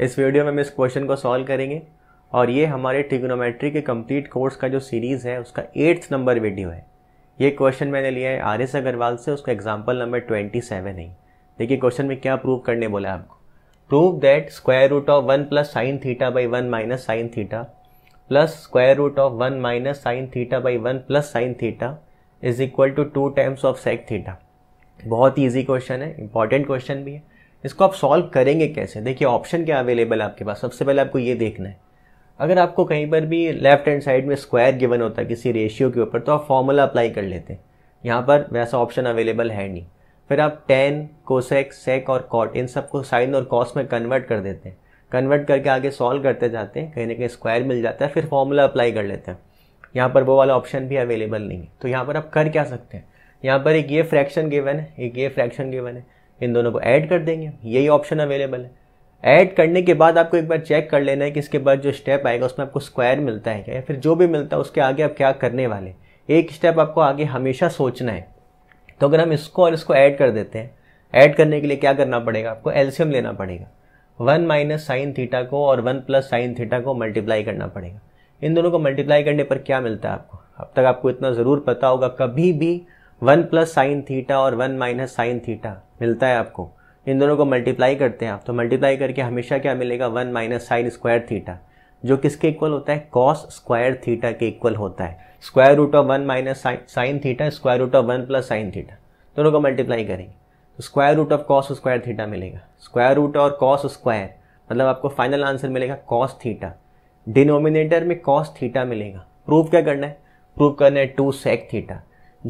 इस वीडियो में हम इस क्वेश्चन को सॉल्व करेंगे और ये हमारे ट्रिग्नोमेट्री के कंप्लीट कोर्स का जो सीरीज़ है उसका एट्थ नंबर वीडियो है ये क्वेश्चन मैंने लिया है आर एस अग्रवाल से उसका एग्जाम्पल नंबर ट्वेंटी सेवन है देखिए क्वेश्चन में क्या प्रूव करने बोला है आपको prove that square root of one plus sine theta by one minus sine theta plus square root of one minus sine theta by one plus sine theta is equal to two times of sec theta बहुत ही easy question है important question भी है इसको आप solve करेंगे कैसे देखिए ऑप्शन क्या अवेलेबल है आपके पास सबसे पहले आपको ये देखना है अगर आपको कहीं पर भी लेफ्ट हैंड साइड में स्क्वायर गिवन होता है किसी रेशियो के ऊपर तो आप फॉर्मूला अप्लाई कर लेते हैं यहाँ पर वैसा ऑप्शन अवेलेबल है नहीं फिर आप टेन कोसेक सेक और कॉट इन सबको साइन और कॉस में कन्वर्ट कर देते हैं कन्वर्ट करके आगे सॉल्व करते जाते हैं कहीं ना कहीं स्क्वायर मिल जाता है फिर फॉर्मूला अप्लाई कर लेते हैं यहाँ पर वो वाला ऑप्शन भी अवेलेबल नहीं है तो यहाँ पर आप कर क्या सकते हैं यहाँ पर एक ये फ्रैक्शन गिवन है एक ये फ्रैक्शन गिवन है इन दोनों को ऐड कर देंगे यही ऑप्शन अवेलेबल है ऐड करने के बाद आपको एक बार चेक कर लेना है कि इसके बाद जो स्टेप आएगा उसमें आपको स्क्वायर मिलता है क्या या फिर जो भी मिलता है उसके आगे आप क्या करने वाले एक स्टेप आपको आगे हमेशा सोचना है तो अगर हम इसको और इसको ऐड कर देते हैं ऐड करने के लिए क्या करना पड़ेगा आपको एल्शियम लेना पड़ेगा वन माइनस साइन थीटा को और वन प्लस साइन थीटा को मल्टीप्लाई करना पड़ेगा इन दोनों को मल्टीप्लाई करने पर क्या मिलता है आपको अब तक आपको इतना ज़रूर पता होगा कभी भी वन प्लस साइन थीटा और वन माइनस साइन थीटा मिलता है आपको इन दोनों को मल्टीप्लाई करते हैं आप तो मल्टीप्लाई करके हमेशा क्या मिलेगा one minus sine square theta जो किसके इक्वल होता है कॉस स्क्वायर थीटा के इक्वल होता है square root of one minus sine theta square root of one plus sine theta दोनों को मल्टीप्लाई करेंगे तो square root of cos square theta मिलेगा स्क्वायर रूट और कॉस स्क्वायर मतलब आपको फाइनल आंसर मिलेगा कॉस थीटा डिनोमिनेटर में कॉस थीटा मिलेगा प्रूफ क्या करना है प्रूफ करना है टू सेक थीटा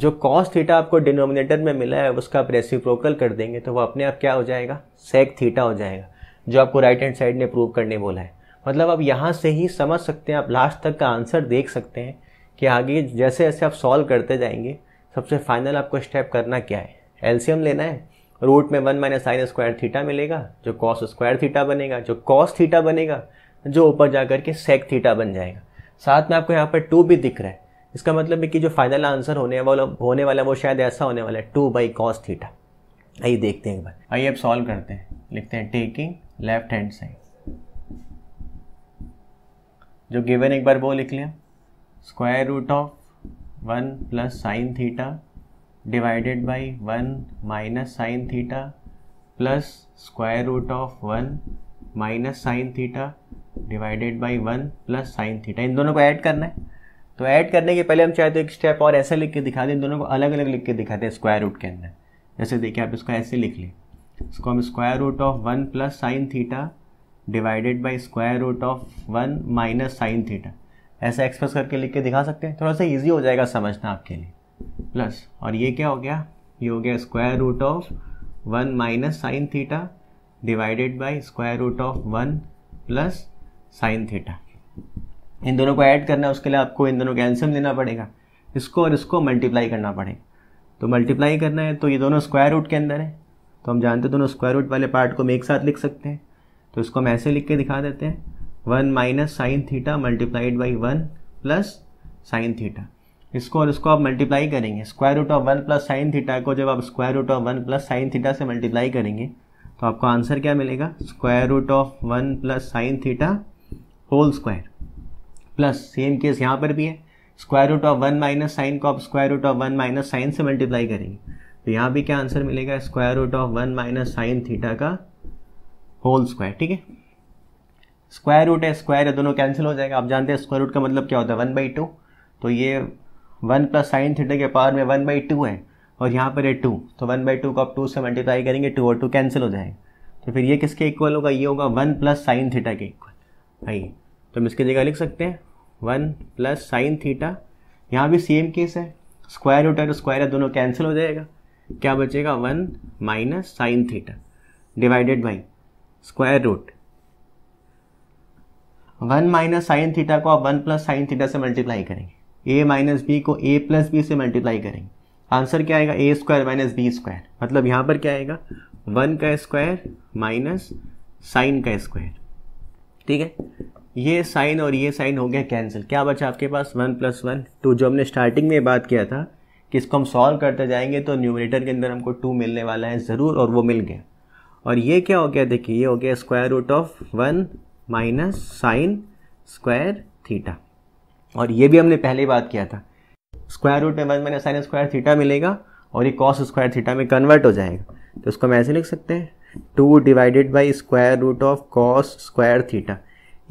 जो कॉस थीटा आपको डिनोमिनेटर में मिला है उसका आप रेसिप्रोकल कर देंगे तो वो अपने आप क्या हो जाएगा सेक थीटा हो जाएगा जो आपको राइट हैंड साइड ने प्रूव करने बोला है मतलब आप यहाँ से ही समझ सकते हैं आप लास्ट तक का आंसर देख सकते हैं कि आगे जैसे जैसे आप सॉल्व करते जाएंगे सबसे फाइनल आपको स्टेप करना क्या है एल्सियम लेना है रूट में one minus sine square theta मिलेगा जो कॉस स्क्वायर थीटा बनेगा जो कॉस थीटा बनेगा जो ऊपर जा के सेक थीटा बन जाएगा साथ में आपको यहाँ पर टू भी दिख रहा है इसका मतलब है कि जो फाइनल आंसर होने वाला होने वाला वो शायद ऐसा होने वाला है टू बाई कॉस थीटा आइए देखते हैं एक बार आइए अब सॉल्व करते हैं लिखते हैं टेकिंग लेफ्ट हैंड साइड जो गिवन एक बार वो लिख लिया square root of one plus sine theta divided by one minus sine theta plus square root of one minus sine theta divided by one plus sine theta इन दोनों को add करना है तो ऐड करने के पहले हम चाहे तो एक स्टेप और ऐसे लिख के दिखा दें दोनों को अलग अलग लिख के दिखाते हैं स्क्वायर रूट के अंदर जैसे देखिए आप इसको ऐसे लिख लें इसको हम square root of one plus sine theta divided by square root of one minus sine theta ऐसा एक्सप्रेस करके लिख के दिखा सकते हैं थोड़ा सा ईजी हो जाएगा समझना आपके लिए प्लस और ये क्या हो गया ये हो गया square root of one minus sine theta divided by square root of one plus sine theta इन दोनों को ऐड करना है उसके लिए आपको इन दोनों का एल्सियम लेना पड़ेगा इसको और इसको मल्टीप्लाई करना पड़ेगा तो मल्टीप्लाई करना है तो ये दोनों स्क्वायर रूट के अंदर है तो हम जानते हैं दोनों स्क्वायर रूट वाले पार्ट को हम एक साथ लिख सकते हैं तो इसको हम ऐसे लिख के दिखा देते हैं one minus sine theta multiplied by one plus sine theta इसको और इसको आप मल्टीप्लाई करेंगे square root of one plus sine theta को जब आप square root of one plus sine theta से मल्टीप्लाई करेंगे तो आपको आंसर क्या मिलेगा square root of one plus sine theta whole square plus same case यहाँ पर भी है square root of one minus sine को आप square root of one minus sine से मल्टीप्लाई करेंगे तो यहाँ भी क्या आंसर मिलेगा square root of one minus sine theta का होल स्क्वायर ठीक है स्क्वायर रूट है स्क्वायर है दोनों कैंसिल हो जाएगा आप जानते हैं स्क्वायर रूट का मतलब क्या होता है वन बाई टू तो ये वन प्लस साइन थीटा के पावर में वन बाई टू है और यहाँ पर है टू तो वन बाई टू को आप टू से मल्टीप्लाई करेंगे टू और टू कैंसिल हो जाएगा तो फिर ये किसके इक्वल होगा ये होगा वन प्लस साइन थीटा के इक्वल आइए तो हम इसकी जगह लिख सकते हैं वन प्लस साइन थीटा यहाँ भी सेम केस है स्क्वायर रूट और स्क्वायर दोनों कैंसिल हो जाएगा क्या बचेगा one minus sine theta divided by square root one minus sine theta को आप वन प्लस साइन थीटा से मल्टीप्लाई करेंगे ए माइनस बी को ए प्लस बी से मल्टीप्लाई करेंगे आंसर क्या आएगा A square minus B square मतलब यहाँ पर क्या आएगा वन का स्क्वायर माइनस साइन का स्क्वायर ठीक है ये साइन और ये साइन हो गया कैंसिल क्या बचा आपके पास वन प्लस वन टू जो हमने स्टार्टिंग में बात किया था कि इसको हम सॉल्व करते जाएंगे तो न्यूमिनेटर के अंदर हमको टू मिलने वाला है ज़रूर और वो मिल गया और ये क्या हो गया देखिए ये हो गया square root of one minus sine square theta और ये भी हमने पहले बात किया था स्क्वायर रूट में one minus sine square theta मिलेगा और ये कॉस स्क्वायर थीटा में कन्वर्ट हो जाएगा तो इसको हम ऐसे लिख सकते हैं two divided by square root of cos square theta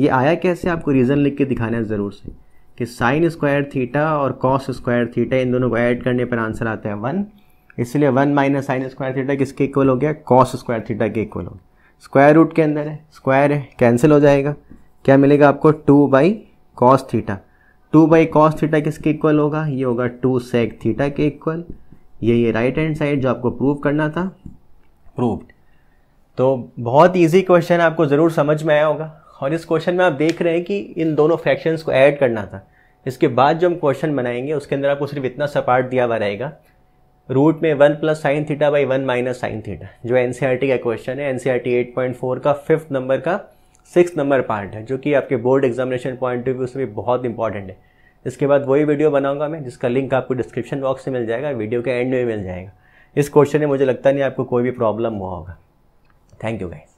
ये आया कैसे आपको रीज़न लिख के दिखाना है ज़रूर से कि साइन स्क्वायर थीटा और कॉस स्क्वायर थीटा इन दोनों को ऐड करने पर आंसर आता है वन इसलिए one minus sine square theta किसके इक्वल हो गया कॉस स्क्वायर थीटा के इक्वल हो गया स्क्वायर रूट के अंदर है स्क्वायर है कैंसिल हो जाएगा क्या मिलेगा आपको two by cos theta two by cos theta किसके इक्वल होगा ये होगा टू सेक थीटा के इक्वल ये ये राइट हैंड साइड जो आपको प्रूव करना था प्रूव तो बहुत इजी क्वेश्चन आपको ज़रूर समझ में आया होगा और इस क्वेश्चन में आप देख रहे हैं कि इन दोनों फ्रैक्शंस को ऐड करना था इसके बाद जो हम क्वेश्चन बनाएंगे उसके अंदर आपको सिर्फ इतना सा पार्ट दिया हुआ रहेगा रूट में one plus sine theta by one minus sine theta जो एन e का क्वेश्चन है एन सी e का फिफ्थ नंबर का सिक्स नंबर पार्ट है जो कि आपके board examination point of view से भी बहुत इंपॉर्टेंट है इसके बाद वही वीडियो बनाऊंगा मैं जिसका लिंक आपको डिस्क्रिप्शन बॉक्स में मिल जाएगा वीडियो के एंड में मिल जाएगा इस क्वेश्चन में मुझे लगता नहीं आपको कोई भी प्रॉब्लम हुआ होगा थैंक यू गाइस